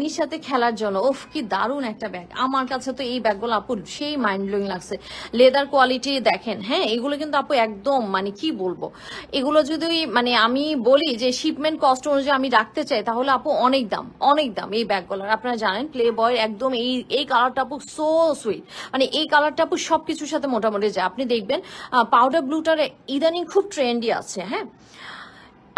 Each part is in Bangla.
আপনির সাথে খেলার জন্য ওফ কি দারুণ একটা ব্যাগ আমার কাছে তো এই ব্যাগগুলো আপু সেই মাইন্ড ব্লোয়িং লাগছে লেদার কোয়ালিটি দেখেন হ্যাঁ এগুলো কিন্তু আপু একদম মানে কি বলবো এগুলো যদি মানে আমি বলি যে শিপমেন্ট কস্ট অনুযায়ী আমি রাখতে চাই তাহলে আপু অনেক দাম অনেক দাম এই ব্যাগগুলো আপনারা জানেন প্লে বয়ের একদম এই এই কালারটা আপু সো সুইট মানে এই কালারটা আপু সবকিছুর সাথে মোটামুটি যায় আপনি দেখবেন পাউডার ব্লুটার ইদানিং খুব ট্রেন্ডি আছে হ্যাঁ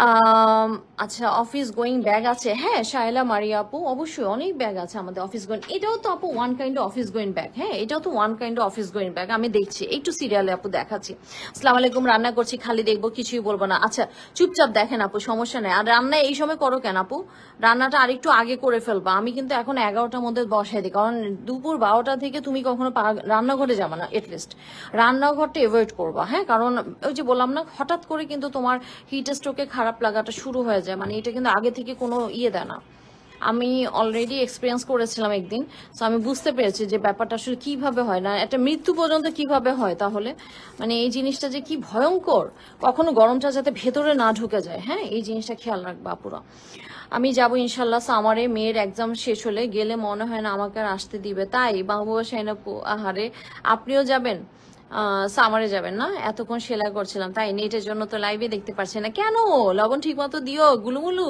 Um, আচ্ছা অফিস গোয়িং ব্যাগ আছে হ্যাঁ শায়লা মারিয়া আপু অবশ্যই অনেক ব্যাগ আছে আমাদের অফিস গোয়িং এটাও তো আপু one kind office going bag হ্যাঁ এটাও তো one kind office going bag আমি দেখছি একটু সিরিয়ালে আপু দেখাচ্ছি আসসালাম আলাইকুম রান্না করছি খালি দেখবো কিছুই বলবো না আচ্ছা চুপচাপ দেখেন আপু সমস্যা নেই আর রান্না এই সময় করো কেন আপু রান্নাটা আরেকটু আগে করে ফেলবা আমি কিন্তু এখন এগারোটার মধ্যে বসাই দিই কারণ দুপুর বারোটা থেকে তুমি কখনো রান্নাঘরে যাবে না এটলিস্ট রান্নাঘরটা এভয়েড করবা হ্যাঁ কারণ ওই যে বললাম না হঠাৎ করে কিন্তু তোমার হিট স্ট্রোকে খারাপ খারাপ লাগাটা শুরু হয়ে যায় মানে এটা কিন্তু আগে থেকে কোনো ইয়ে দেয় না আমি অলরেডি এক্সপিরিয়েন্স করেছিলাম একদিন সো আমি বুঝতে পেরেছি যে ব্যাপারটা আসলে কিভাবে হয় না একটা মৃত্যু পর্যন্ত কিভাবে হয় তাহলে মানে এই জিনিসটা যে কি ভয়ঙ্কর কখনো গরমটা যাতে ভেতরে না ঢুকে যায় হ্যাঁ এই জিনিসটা খেয়াল রাখবা আপুরা আমি যাব ইনশাল্লাহ সামারে মেয়ের এক্সাম শেষ হলে গেলে মনে হয় না আমাকে আর আসতে দিবে তাই বাবু সাইনাপু আহারে আপনিও যাবেন সামারে যাবেন না এতক্ষণ সেলাই করছিলাম তাই নেটের জন্য তো লাইভে দেখতে পারছেন না কেন লবণ ঠিক মতো দিও গুলুমুলু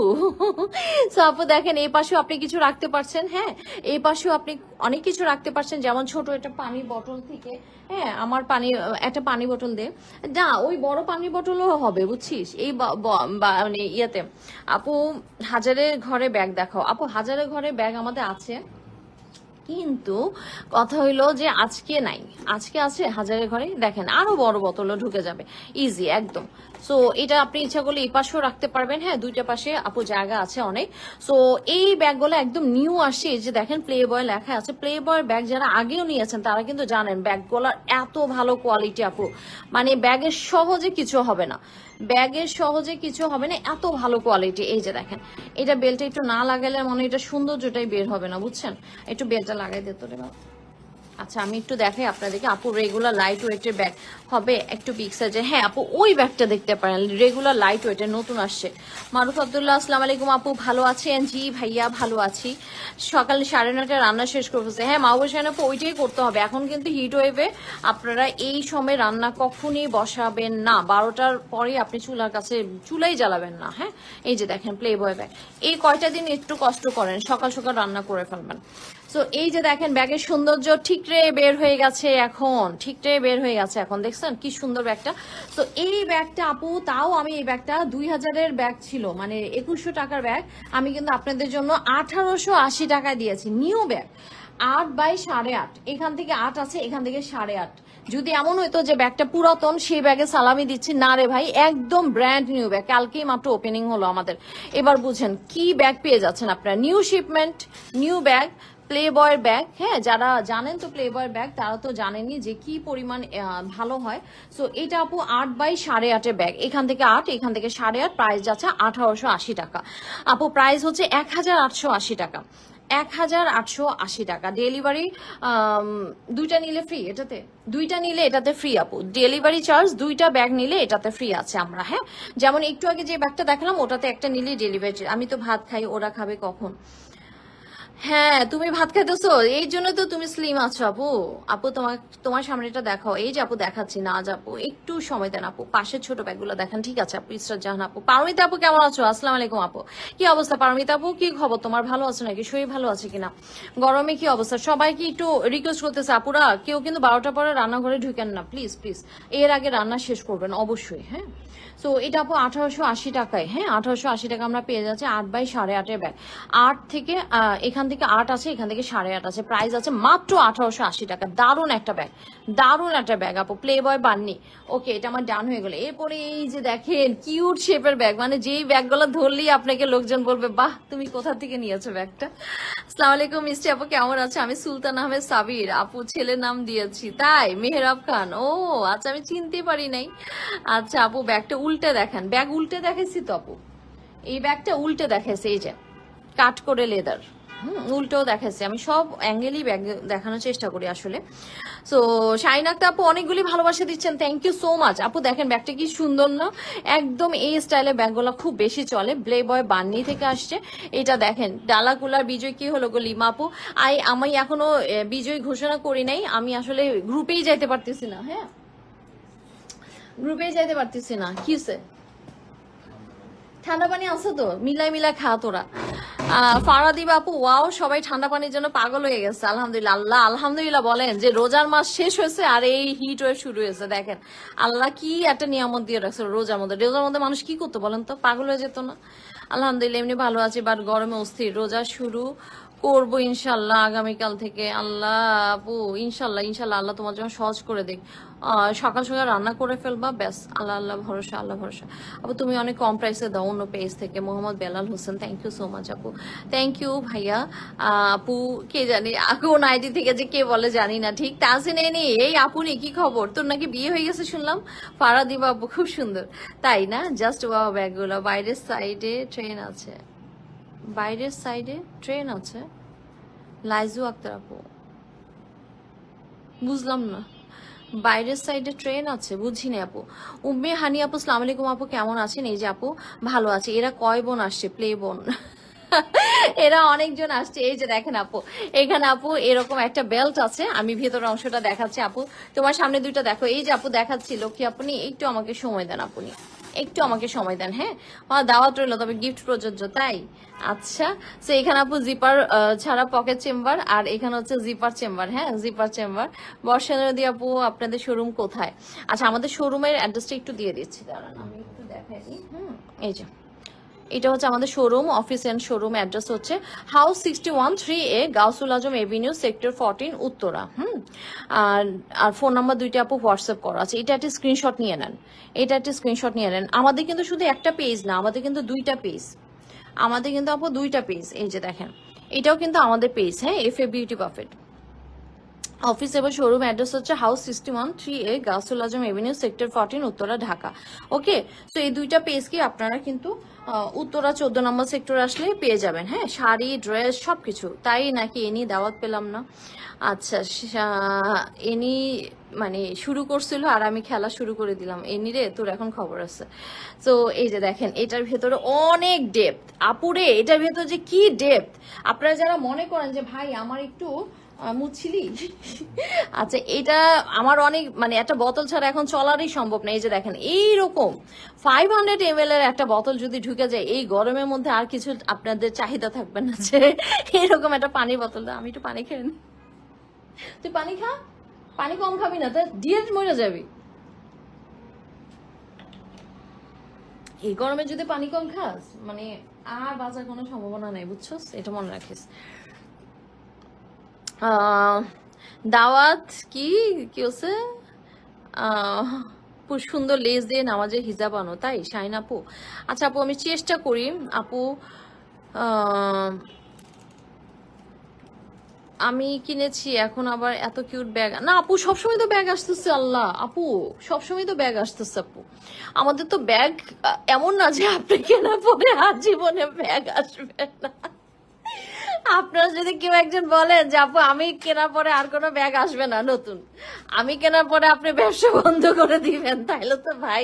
সাপো দেখেন এই পাশেও আপনি কিছু রাখতে পারছেন হ্যাঁ এই পাশেও আপনি অনেক কিছু রাখতে পারছেন যেমন ছোট একটা পানি বটল থেকে হ্যাঁ আমার পানি একটা পানি বটল দে না ওই বড় পানি বটলও হবে বুঝছিস এই মানে ইয়েতে আপু হাজারের ঘরে ব্যাগ দেখাও আপু হাজারের ঘরে ব্যাগ আমাদের আছে কিন্তু কথা হইলো যে আজকে নাই আজকে আছে হাজারের ঘরে দেখেন আরো বড় বোতল ঢুকে যাবে ইজি একদম সো এটা আপনি ইচ্ছা করলে এই পাশেও রাখতে পারবেন হ্যাঁ দুইটা পাশে আপু জায়গা আছে অনেক সো এই ব্যাগগুলো একদম নিউ আসে যে দেখেন প্লে বয় লেখা আছে প্লে বয় ব্যাগ যারা আগেও নিয়েছেন তারা কিন্তু জানেন ব্যাগগুলোর এত ভালো কোয়ালিটি আপু মানে ব্যাগের সহজে কিছু হবে না ব্যাগের সহজে কিছু হবে না এত ভালো কোয়ালিটি এই যে দেখেন এটা বেলটা একটু না লাগালে মনে এটা সৌন্দর্যটাই বের হবে না বুঝছেন একটু বেল্টটা লাগাই দিতে বাবা আচ্ছা আমি একটু দেখাই আপনাদেরকে আপু রেগুলার লাইট ওয়েটের ব্যাগ হবে একটু পিক সাইজে হ্যাঁ আপু ওই ব্যাগটা দেখতে পারেন রেগুলার লাইট ওয়েটের নতুন আসছে মারুফ আবদুল্লাহ আসসালামু আলাইকুম আপু ভালো আছেন জি ভাইয়া ভালো আছি সকাল সাড়ে নয়টা রান্না শেষ করতেছে হ্যাঁ মাহবুব সাহেন আপু ওইটাই করতে হবে এখন কিন্তু হিট ওয়েভে আপনারা এই সময় রান্না কখনই বসাবেন না বারোটার পরে আপনি চুলার কাছে চুলাই জ্বালাবেন না হ্যাঁ এই যে দেখেন প্লে বয় ব্যাগ এই কয়টা দিন একটু কষ্ট করেন সকাল সকাল রান্না করে ফেলবেন সো এই যে দেখেন ব্যাগের সৌন্দর্য ঠিকরে বের হয়ে গেছে এখন ঠিকরে বের হয়ে গেছে এখন দেখছেন কি সুন্দর ব্যাগটা তো এই ব্যাগটা আপু তাও আমি এই ব্যাগটা দুই হাজারের ব্যাগ ছিল মানে একুশশো টাকার ব্যাগ আমি কিন্তু আপনাদের জন্য আঠারোশো আশি টাকায় দিয়েছি নিউ ব্যাগ আট বাই সাড়ে আট এখান থেকে আট আছে এখান থেকে সাড়ে আট যদি এমন হইতো যে ব্যাগটা পুরাতন সেই ব্যাগে সালামি দিচ্ছি না রে ভাই একদম ব্র্যান্ড নিউ ব্যাগ কালকেই মাত্র ওপেনিং হলো আমাদের এবার বুঝেন কি ব্যাগ পেয়ে যাচ্ছেন আপনারা নিউ শিপমেন্ট নিউ ব্যাগ প্লেবয়ের ব্যাগ হ্যাঁ যারা জানেন তো প্লেবয়ের ব্যাগ তারা তো জানেনি যে কি পরিমাণ ভালো হয় সো এটা আপু আট বাই সাড়ে আটের ব্যাগ এখান থেকে আট এখান থেকে সাড়ে আট প্রাইস যাচ্ছে আঠারোশো আশি টাকা আপু প্রাইস হচ্ছে এক হাজার আটশো আশি টাকা এক হাজার আটশো আশি টাকা ডেলিভারি দুইটা নিলে ফ্রি এটাতে দুইটা নিলে এটাতে ফ্রি আপু ডেলিভারি চার্জ দুইটা ব্যাগ নিলে এটাতে ফ্রি আছে আমরা হ্যাঁ যেমন একটু আগে যে ব্যাগটা দেখালাম ওটাতে একটা নিলে ডেলিভারি আমি তো ভাত খাই ওরা খাবে কখন হ্যাঁ তুমি ভাত খাইতেছো এই জন্য তো তুমি স্লিম আছো আপু আপু তোমার তোমার সামনে এটা দেখো এই যে আপু দেখাচ্ছি না আজ আপু একটু সময় দেন আপু পাশের ছোট ব্যাগগুলো দেখেন ঠিক আছে আপু ইসরাত জাহান আপু পারমিতা আপু কেমন আছো আসসালাম আলাইকুম আপু কি অবস্থা পারমিতা আপু কি খবর তোমার ভালো আছে নাকি শরীর ভালো আছে কিনা গরমে কি অবস্থা সবাই কি একটু রিকোয়েস্ট করতেছে আপুরা কেউ কিন্তু বারোটা পরে রান্নাঘরে ঢুকেন না প্লিজ প্লিজ এর আগে রান্না শেষ করবেন অবশ্যই হ্যাঁ তো এটা আপু আঠারোশো আশি টাকায় হ্যাঁ আঠারোশো আশি টাকা আমরা পেয়ে যাচ্ছি আট বাই সাড়ে আটের ব্যাগ আট থেকে এখান থেকে থেকে আট আছে এখান থেকে সাড়ে আট আছে প্রাইস আছে মাত্র আঠারোশো আশি টাকা দারুণ একটা ব্যাগ দারুণ একটা ব্যাগ আপু প্লে বয় বাননি ওকে এটা আমার ডান হয়ে গেলো এরপরে এই যে দেখেন কিউট শেপের ব্যাগ মানে যেই ব্যাগগুলো ধরলেই আপনাকে লোকজন বলবে বাহ তুমি কোথা থেকে নিয়েছো ব্যাগটা আসসালাম আলাইকুম মিষ্টি আপু কেমন আছে আমি সুলতান আহমেদ সাবির আপু ছেলের নাম দিয়েছি তাই মেহরাব খান ও আচ্ছা আমি চিনতে পারি নাই আচ্ছা আপু ব্যাগটা উল্টে দেখেন ব্যাগ উল্টে দেখেছি তো আপু এই ব্যাগটা উল্টে দেখেছে এই যে কাট করে লেদার উল্টো দেখাচ্ছে আমি সব অ্যাঙ্গেলই দেখানোর চেষ্টা করি আসলে সো শাহিন আক্তা আপু অনেকগুলি ভালোবাসা দিচ্ছেন থ্যাংক ইউ সো মাচ আপু দেখেন ব্যাগটা কি সুন্দর না একদম এই স্টাইলে ব্যাগগুলো খুব বেশি চলে ব্লে বয় বান্নি থেকে আসছে এটা দেখেন ডালাকুলার বিজয় কি হলো গলি মাপু আপু আই আমি এখনো বিজয় ঘোষণা করি নাই আমি আসলে গ্রুপেই যাইতে পারতেছি না হ্যাঁ গ্রুপেই যাইতে পারতেছি না কিসে ঠান্ডা পানি আছো তো মিলাই মিলাই খা তোরা ফারাদি বাপু ওয়াও সবাই ঠান্ডা পানির জন্য পাগল হয়ে গেছে আলহামদুলিল্লাহ আল্লাহ আলহামদুলিল্লাহ বলেন যে রোজার মাস শেষ হয়েছে আর এই হিট ওয়েভ শুরু হয়েছে দেখেন আল্লাহ কি একটা নিয়ামত দিয়ে রাখছে রোজার মধ্যে রোজার মধ্যে মানুষ কি করতো বলেন তো পাগল হয়ে যেত না আলহামদুলিল্লাহ এমনি ভালো আছে বাট গরমে অস্থির রোজা শুরু করবো ইনশাল্লাহ আগামীকাল থেকে আল্লাহ আপু ইনশাল্লাহ ইনশাল্লাহ আল্লাহ তোমার জন্য সহজ করে দেখ সকাল সকাল রান্না করে ফেলবা ব্যাস আল্লাহ আল্লাহ ভরসা আল্লাহ ভরসা আপু তুমি অনেক কম প্রাইসে দাও অন্য পেজ থেকে Mohammad Belal Hossain thank you so much আপু থ্যাংক ইউ ভাইয়া আপু কে জানি কোন আইডি থেকে যে কে বলে জানি না ঠিক তাহসিনে নেই এই আপু নেই কি খবর তোর নাকি বিয়ে হয়ে গেছে শুনলাম ফারাদি বাবু খুব সুন্দর তাই না জাস্ট বাবা ব্যাগগুলো বাইরের সাইডে ট্রেন আছে বাইরের সাইডে ট্রেন আছে লাইজু আক্তার আপু বুঝলাম না বাইরের সাইডে ট্রেন আছে বুঝি না আপু উম্মে হানি আপু সালাম আলাইকুম আপু কেমন আছেন এই যে আপু ভালো আছে এরা কয় বোন আসছে প্লে বোন এরা অনেকজন আসছে এই যে দেখেন আপু এখানে আপু এরকম একটা বেল্ট আছে আমি ভেতরের অংশটা দেখাচ্ছি আপু তোমার সামনে দুইটা দেখো এই যে আপু দেখাচ্ছি লক্ষ্মী আপনি একটু আমাকে সময় দেন আপনি একটু আমাকে সময় দেন হ্যাঁ আমার দাওয়াত রইল তবে গিফট প্রযোজ্য তাই আচ্ছা তো এখানে আপু জিপার ছাড়া পকেট চেম্বার আর এখানে হচ্ছে জিপার চেম্বার হ্যাঁ জিপার চেম্বার বর্ষা নদী আপু আপনাদের শোরুম কোথায় আচ্ছা আমাদের শোরুমের অ্যাড্রেসটা একটু দিয়ে দিচ্ছি দাঁড়ান আমি একটু দেখাই দিই হুম এই যে এটা হচ্ছে আমাদের showroom office and showroom address হচ্ছে house sixty one three A Gausul Azam avenue sector fourteen Uttara হুম আর আর ফোন নাম্বার দুইটা আপু হোয়াটসঅ্যাপ করা আছে এটা একটা স্ক্রিনশট নিয়ে নেন এটা একটা স্ক্রিনশট নিয়ে নেন আমাদের কিন্তু শুধু একটা পেজ না আমাদের কিন্তু দুইটা পেজ আমাদের কিন্তু আপু দুইটা পেজ এই যে দেখেন এটাও কিন্তু আমাদের পেজ হ্যাঁ F A beauty perfect office এবং শোরুম অ্যাড্রেস হচ্ছে house sixty one three A Gausul Azam avenue sector fourteen Uttara Dhaka okay তো এই দুইটা পেজকে আপনারা কিন্তু উত্তরা চোদ্দ নম্বর সেক্টর আসলে পেয়ে যাবেন হ্যাঁ শাড়ি ড্রেস সব কিছু তাই নাকি এ নিয়ে দাওয়াত পেলাম না আচ্ছা এনি মানে শুরু করছিল আর আমি খেলা শুরু করে দিলাম এনি রে তোর এখন খবর আছে তো এই যে দেখেন এটার ভেতরে অনেক ডেপথ আপুরে এটার ভেতরে যে কি ডেপথ আপনারা যারা মনে করেন যে ভাই আমার একটু মুছিলি আচ্ছা এটা আমার অনেক মানে একটা বোতল ছাড়া এখন চলারই সম্ভব না এই যে দেখেন এইরকম ফাইভ হান্ড্রেড এম এর একটা বোতল যদি ঢুকে যায় এই গরমের মধ্যে আর কিছু আপনাদের চাহিদা থাকবে না যে এরকম একটা পানির বোতল আমি একটু পানি খেয়ে তুই পানি খা পানি কম খাবি না তা ডিরেক্ট মরে যাবি এই গরমে যদি পানি কম খাস মানে আর বাঁচার কোনো সম্ভাবনা নাই বুঝছস এটা মনে রাখিস দাওয়াত কি কি হচ্ছে সুন্দর লেজ দিয়ে নামাজে হিজাব আনো তাই শাইন আপু আচ্ছা আপু আমি চেষ্টা করি আপু আমি কিনেছি এখন আবার এত কিউট ব্যাগ না আপু সবসময় তো ব্যাগ আসতেছে আল্লাহ আপু সবসময় তো ব্যাগ আসতেছে আপু আমাদের তো ব্যাগ এমন না যে আপনি কেনা পরে আর জীবনে ব্যাগ আসবে না আপনারা যদি কেউ একজন বলেন যে আপু আমি কেনার পরে আর কোনো ব্যাগ আসবে না নতুন আমি কেনার পরে আপনি ব্যবসা বন্ধ করে দিবেন তাহলে তো ভাই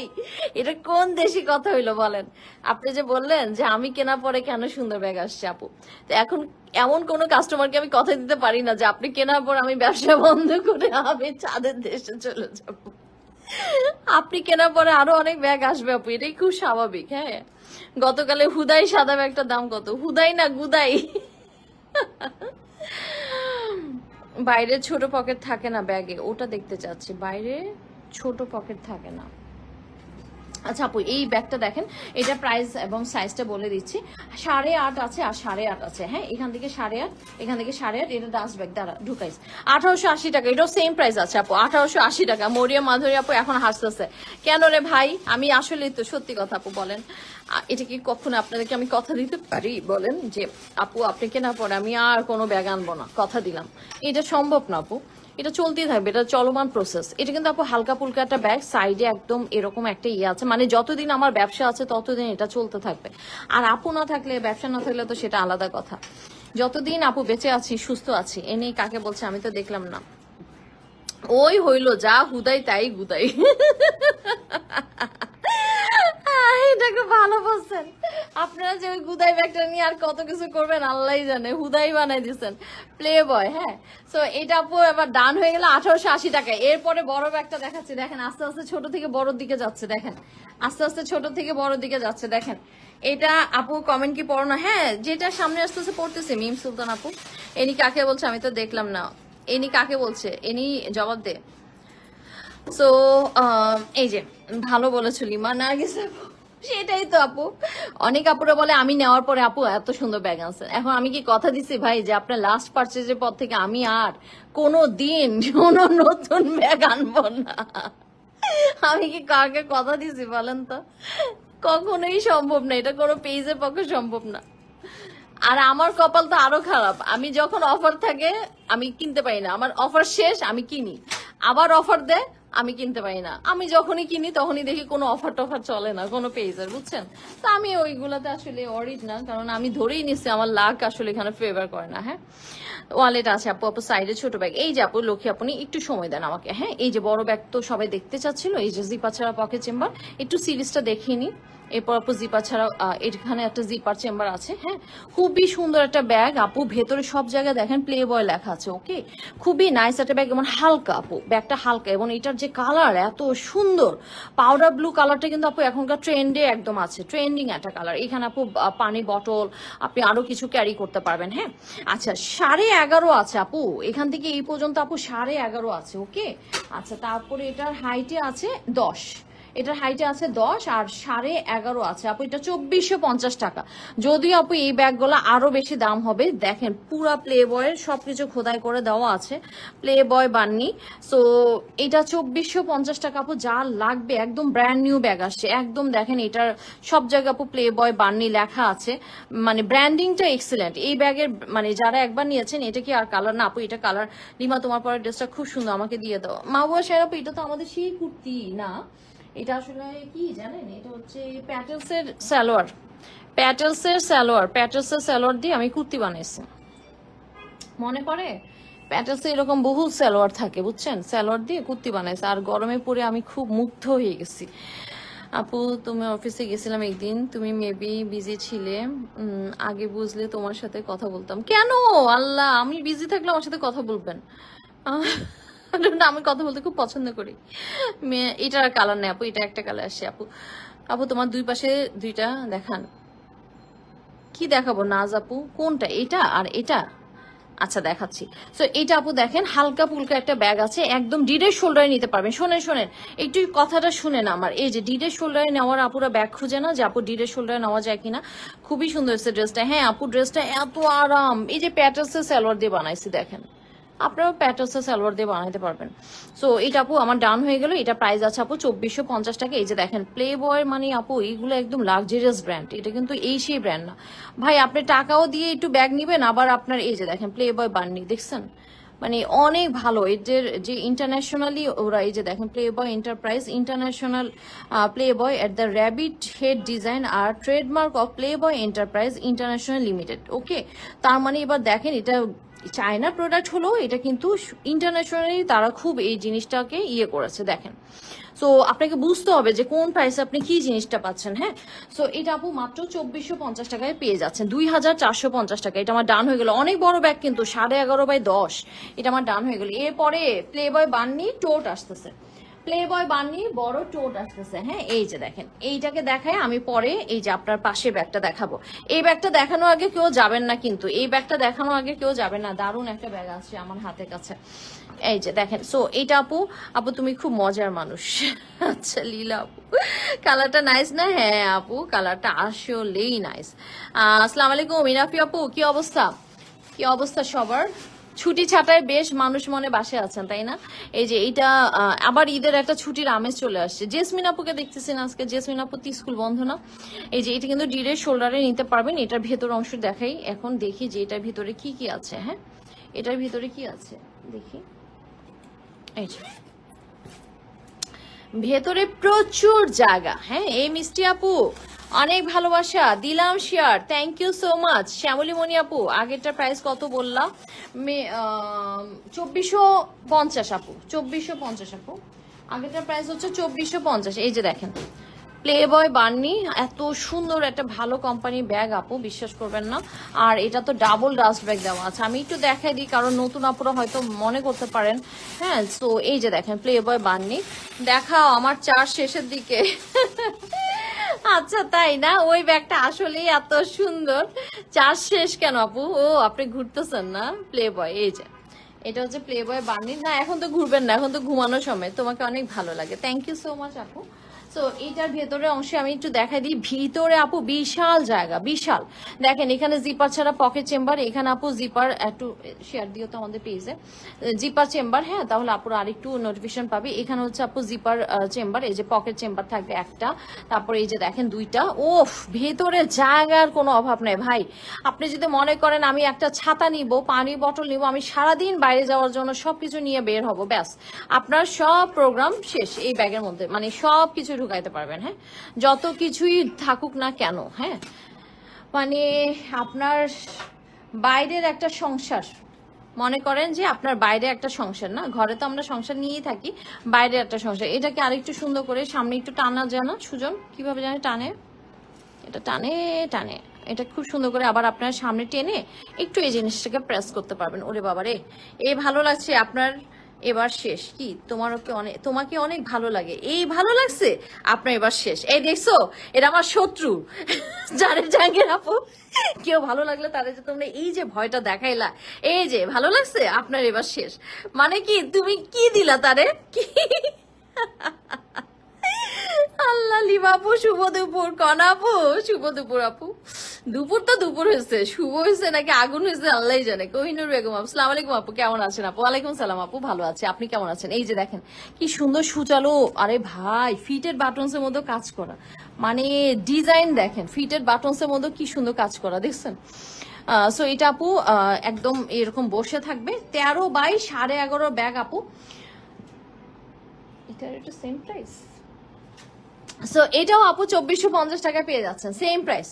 এটা কোন দেশি কথা হইলো বলেন আপনি যে বললেন যে আমি কেনার পরে কেন সুন্দর ব্যাগ আসছে আপু তো এখন এমন কোনো কাস্টমারকে আমি কথা দিতে পারি না যে আপনি কেনার পর আমি ব্যবসা বন্ধ করে আমি চাঁদের দেশে চলে যাব আপনি কেনার পরে আরো অনেক ব্যাগ আসবে আপু এটাই খুব স্বাভাবিক হ্যাঁ গতকালে হুদাই সাদা ব্যাগটার দাম কত হুদাই না গুদাই বাইরে ছোট পকেট থাকে না ব্যাগে ওটা দেখতে চাচ্ছি বাইরে ছোট পকেট থাকে না আচ্ছা আপু এই ব্যাগটা দেখেন এটা প্রাইস এবং সাইজটা বলে দিচ্ছি সাড়ে আট আছে আর সাড়ে আট আছে হ্যাঁ এখান থেকে সাড়ে আট এখান থেকে সাড়ে আট এটা ডাস্ট ব্যাগ দ্বারা ঢুকাইস আঠারোশো আশি টাকা এটাও সেম প্রাইস আছে আপু আঠারোশো আশি টাকা মরিয়া মাধুরী আপু এখন হাসতেছে কেন রে ভাই আমি আসলে তো সত্যি কথা আপু বলেন এটা কি কখনো আপনাদেরকে আমি কথা দিতে পারি বলেন যে আপু আপনি কেনা পরে আমি আর কোনো ব্যাগ আনবো না কথা দিলাম এটা সম্ভব না আপু এটা চলতেই থাকবে এটা চলমান প্রসেস এটা কিন্তু আপু হালকা পুলকা একটা ব্যাগ সাইডে একদম এরকম একটা ইয়ে আছে মানে যতদিন আমার ব্যবসা আছে ততদিন এটা চলতে থাকবে আর আপু না থাকলে ব্যবসা না থাকলে তো সেটা আলাদা কথা যতদিন আপু বেঁচে আছি সুস্থ আছি এ নিয়ে কাকে বলছে আমি তো দেখলাম না ওই হইল যা হুদাই তাই গুদাই এটা ভালো বলছেন আপনারা যে ওই ব্যাগটা নিয়ে আর কত কিছু করবেন আল্লাহ জানে হুদাই বানাই দিচ্ছেন প্লে বয় হ্যাঁ এটা আপু এবার ডান হয়ে গেল আঠারোশো আশি টাকায় এরপরে বড় ব্যাগটা দেখাচ্ছে দেখেন আস্তে আস্তে ছোট থেকে দিকে যাচ্ছে দেখেন আস্তে আস্তে ছোট থেকে বড় দিকে যাচ্ছে দেখেন এটা আপু কমেন্ট কি পড়ো না হ্যাঁ যেটা সামনে আস্তে আস্তে পড়তেছে মিম সুলতান আপু এনি কাকে বলছে আমি তো দেখলাম না এনি কাকে বলছে এনি জবাব দে সো এই যে ভালো বলেছো লিমা গেছে আপু সেটাই তো আপু অনেক আপুরা বলে আমি নেওয়ার পরে আপু এত সুন্দর ব্যাগ আছে এখন আমি কি কথা দিছি ভাই যে আপনার লাস্ট পারচেজের পর থেকে আমি আর কোনো দিন কোনো নতুন ব্যাগ আনব না আমি কি কাকে কথা দিছি বলেন তো কখনোই সম্ভব না এটা কোনো পেজের পক্ষে সম্ভব না আর আমার কপাল তো আরো খারাপ আমি যখন অফার থাকে আমি কিনতে পারি না আমার অফার শেষ আমি কিনি আবার অফার দেয় আমি কিনতে পারি না আমি যখনই কিনি তখনই দেখি কোনো অফার টফার চলে না কোনো পেজার বুঝছেন তো আমি ওইগুলাতে আসলে অরিড না কারণ আমি ধরেই নিচ্ছি আমার লাক আসলে এখানে ফেভার করে না হ্যাঁ ওয়ালেট আছে আপু আপু সাইডে ছোট ব্যাগ এই যে আপু লক্ষ্মী আপনি একটু সময় দেন আমাকে হ্যাঁ এই যে বড় ব্যাগ তো সবাই দেখতে চাচ্ছিল এই যে ছাড়া পকেট চেম্বার একটু সিরিজটা দেখিয়ে এরপর আপু জিপার ছাড়াও এখানে একটা জিপার চেম্বার আছে হ্যাঁ খুবই সুন্দর একটা ব্যাগ আপু ভেতরে সব জায়গায় দেখেন প্লে বয় লেখা আছে ওকে খুবই নাইস একটা ব্যাগ এবং হালকা আপু ব্যাগটা হালকা এবং এটার যে কালার এত সুন্দর পাউডার ব্লু কালারটা কিন্তু আপু এখনকার ট্রেন্ডে একদম আছে ট্রেন্ডিং একটা কালার এখানে আপু পানি বটল আপনি আরো কিছু ক্যারি করতে পারবেন হ্যাঁ আচ্ছা সাড়ে এগারো আছে আপু এখান থেকে এই পর্যন্ত আপু সাড়ে এগারো আছে ওকে আচ্ছা তারপরে এটার হাইটে আছে দশ এটার হাইটে আছে দশ আর সাড়ে এগারো আছে আপু এটা চব্বিশশো পঞ্চাশ টাকা যদিও আপু এই ব্যাগগুলো আরো বেশি দাম হবে দেখেন পুরা প্লে বয়ের সবকিছু খোদাই করে দেওয়া আছে প্লে বয় বাননি সো এটা চব্বিশশো পঞ্চাশ টাকা আপু যা লাগবে একদম ব্র্যান্ড নিউ ব্যাগ আসছে একদম দেখেন এটার সব জায়গায় আপু প্লে বয় বাননি লেখা আছে মানে ব্র্যান্ডিংটা এক্সেলেন্ট এই ব্যাগের মানে যারা একবার নিয়েছেন এটা কি আর কালার না আপু এটা কালার রিমা তোমার পরের ড্রেসটা খুব সুন্দর আমাকে দিয়ে দাও মা বাবা আপু এটা তো আমাদের সেই কুর্তি না এটা আসলে কি জানেন এটা হচ্ছে প্যাটেলসের সালোয়ার প্যাটেলসের সালোয়ার প্যাটেলসের সালোয়ার দিয়ে আমি কুর্তি বানিয়েছি মনে পড়ে প্যাটেলসে এরকম বহু সালোয়ার থাকে বুঝছেন সালোয়ার দিয়ে কুর্তি বানাইছে আর গরমে পরে আমি খুব মুগ্ধ হয়ে গেছি আপু তুমি অফিসে গেছিলাম একদিন তুমি মেবি বিজি ছিলে আগে বুঝলে তোমার সাথে কথা বলতাম কেন আল্লাহ আমি বিজি থাকলে আমার সাথে কথা বলবেন আমি কথা বলতে খুব পছন্দ করি এটার কালার নেই আপু এটা একটা কালার আসছে আপু আপু তোমার দুই পাশে দুইটা দেখান কি দেখাবো নাজ আপু কোনটা এটা আর এটা আচ্ছা দেখাচ্ছি তো এটা আপু দেখেন হালকা পুলকা একটা ব্যাগ আছে একদম ডিডের শোল্ডারে নিতে পারবেন শোনেন শোনেন একটু কথাটা শুনেন আমার এই যে ডিডের শোল্ডারে নেওয়ার আপুরা ব্যাগ খুঁজে না যে আপু ডিডের শোল্ডারে নেওয়া যায় কিনা খুবই সুন্দর হচ্ছে ড্রেসটা হ্যাঁ আপু ড্রেসটা এত আরাম এই যে প্যাটার্সের স্যালোয়ার দিয়ে বানাইছি দেখেন আপনারা প্যাটোসে সালোয়ার দিয়ে বানাতে পারবেন সো এটা আপু আমার ডান হয়ে গেল এটা প্রাইস আছে আপু চব্বিশশো পঞ্চাশ টাকা এই যে দেখেন প্লে বয় মানে আপু এইগুলো একদম লাক্সারিয়াস ব্র্যান্ড এটা কিন্তু এই সেই ব্র্যান্ড না ভাই আপনি টাকাও দিয়ে একটু ব্যাগ নেবেন আবার আপনার এই যে দেখেন প্লে বয় বাননি দেখছেন মানে অনেক ভালো এদের যে ইন্টারন্যাশনালি ওরা এই যে দেখেন Playboy enterprise international Playboy at the rabbit head design আর trademark of Playboy enterprise international limited okay তার মানে এবার দেখেন এটা চায়না প্রোডাক্ট হলো এটা কিন্তু ইন্টারন্যাশনালি তারা খুব এই জিনিসটাকে ইয়ে করেছে দেখেন সো আপনাকে বুঝতে হবে যে কোন প্রাইসে আপনি কি জিনিসটা পাচ্ছেন হ্যাঁ সো এটা আপু মাত্র চব্বিশশো পঞ্চাশ টাকায় পেয়ে যাচ্ছেন দুই হাজার চারশো পঞ্চাশ টাকা এটা আমার ডান হয়ে গেল অনেক বড় ব্যাগ কিন্তু সাড়ে এগারো বাই দশ এটা আমার ডান হয়ে গেল এরপরে প্লে বয় বান্নি টোট আসতেছে প্লে বয় বানিয়ে বড় টোট আসতেছে হ্যাঁ এই যে দেখেন এইটাকে দেখায় আমি পরে এই যে আপনার পাশে ব্যাগটা দেখাবো এই ব্যাগটা দেখানোর আগে কেউ যাবেন না কিন্তু এই ব্যাগটা দেখানোর আগে কেউ যাবে না দারুণ একটা ব্যাগ আসছে আমার হাতের কাছে এই যে দেখেন সো এইটা আপু আপু তুমি খুব মজার মানুষ আচ্ছা লীলা আপু কালারটা নাইস না হ্যাঁ আপু কালারটা আসলেই নাইস আসসালামু আলাইকুম মিনাফি আপু কি অবস্থা কি অবস্থা সবার ছুটি ছাটায় বেশ মানুষ মনে বাসে আছেন তাই না এই যে এইটা আবার ঈদের একটা ছুটির আমেজ চলে আসছে জেসমিন আপুকে দেখতেছেন আজকে জেসমিন আপু স্কুল বন্ধ না এই যে এটা কিন্তু ডিরের শোল্ডারে নিতে পারবেন এটার ভেতর অংশ দেখাই এখন দেখি যে এটার ভিতরে কি কি আছে হ্যাঁ এটার ভিতরে কি আছে দেখি এই যে ভেতরে প্রচুর জায়গা হ্যাঁ এই মিষ্টি আপু অনেক ভালোবাসা দিলাম share thank you so much Shyamali Moni আপু আগেরটা প্রাইস কত বললাম চব্বিশশো পঞ্চাশ আপু চব্বিশশো পঞ্চাশ আপু আগেরটা প্রাইস হচ্ছে চব্বিশশো পঞ্চাশ এই যে দেখেন প্লে বয় বার্নি এত সুন্দর একটা ভালো কোম্পানির ব্যাগ আপু বিশ্বাস করবেন না আর এটা তো ডাবল ডাস্ট ব্যাগ দেওয়া আছে আমি একটু দেখাই দিই কারণ নতুন আপুরা হয়তো মনে করতে পারেন হ্যাঁ তো এই যে দেখেন প্লে বয় বার্নি দেখাও আমার চার শেষের দিকে আচ্ছা তাই না ওই ব্যাগটা আসলে এত সুন্দর চার শেষ কেন আপু ও আপনি ঘুরতেছেন না প্লে বয় এই যে এটা হচ্ছে প্লে বয় বানি না এখন তো ঘুরবেন না এখন তো ঘুমানোর সময় তোমাকে অনেক ভালো লাগে থ্যাংক ইউ সো মাচ আপু সো এটার ভেতরের অংশে আমি একটু দেখাই দিই ভিতরে আপু বিশাল জায়গা বিশাল দেখেন এখানে জিপার ছাড়া পকেট চেম্বার এখানে আপু জিপার একটু শেয়ার দিও তো আমাদের পেজে জিপার চেম্বার হ্যাঁ তাহলে আপুর আরেকটু নোটিফিকেশন পাবে এখানে হচ্ছে আপু জিপার চেম্বার এই যে পকেট চেম্বার থাকবে একটা তারপর এই যে দেখেন দুইটা ওফ ভেতরে জায়গার কোনো অভাব নেই ভাই আপনি যদি মনে করেন আমি একটা ছাতা নিব পানি বটল নিব আমি সারাদিন বাইরে যাওয়ার জন্য সবকিছু নিয়ে বের হব ব্যাস আপনার সব প্রোগ্রাম শেষ এই ব্যাগের মধ্যে মানে সব কিছু ঢুকাইতে পারবেন হ্যাঁ যত কিছুই থাকুক না কেন হ্যাঁ মানে আপনার বাইরের একটা সংসার মনে করেন যে আপনার বাইরে একটা সংসার না ঘরে তো আমরা সংসার নিয়েই থাকি বাইরে একটা সংসার এটাকে আরেকটু সুন্দর করে সামনে একটু টানা যেন সুজন কিভাবে যেন টানে এটা টানে টানে এটা খুব সুন্দর করে আবার আপনার সামনে টেনে একটু এই জিনিসটাকে প্রেস করতে পারবেন ওরে বাবারে এ ভালো লাগছে আপনার এবার শেষ কি তোমার ওকে অনেক তোমাকে অনেক ভালো লাগে এই ভালো লাগছে আপনার এবার শেষ এই দেখছো এটা আমার শত্রু জানে জাঙ্গের আপু কেউ ভালো লাগলে তাদের যে তোমরা এই যে ভয়টা দেখাইলা এই যে ভালো লাগছে আপনার এবার শেষ মানে কি তুমি কি দিলা তারে কি আল্লাহ লিবাপু শুভ দুপুর কনাপু শুভ দুপুর আপু দুপুর তো দুপুর হয়েছে শুভ হয়েছে নাকি আগুন হয়েছে আল্লাহ জানে কহিনুর বেগম আপু সালাম আলাইকুম আপু কেমন আছেন আপু আলাইকুম সালাম আপু ভালো আছে আপনি কেমন আছেন এই যে দেখেন কি সুন্দর সুচালো আরে ভাই ফিটের বাটনস এর মধ্যে কাজ করা মানে ডিজাইন দেখেন ফিটের বাটনস এর মধ্যে কি সুন্দর কাজ করা দেখছেন সো এটা আপু একদম এরকম বসে থাকবে তেরো বাই সাড়ে এগারো ব্যাগ আপু এটার একটু সেম প্রাইস সো এটাও আপু চব্বিশশো পঞ্চাশ টাকা পেয়ে যাচ্ছেন সেম প্রাইস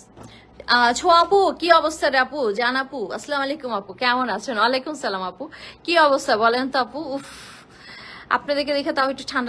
ছো আপু কি অবস্থা রে আপু জান আপু আসসালাম আলাইকুম আপু কেমন আছেন ওয়ালাইকুম সালাম আপু কি অবস্থা বলেন তো আপু উফ আপনাদেরকে দেখে তাও একটু ঠান্ডা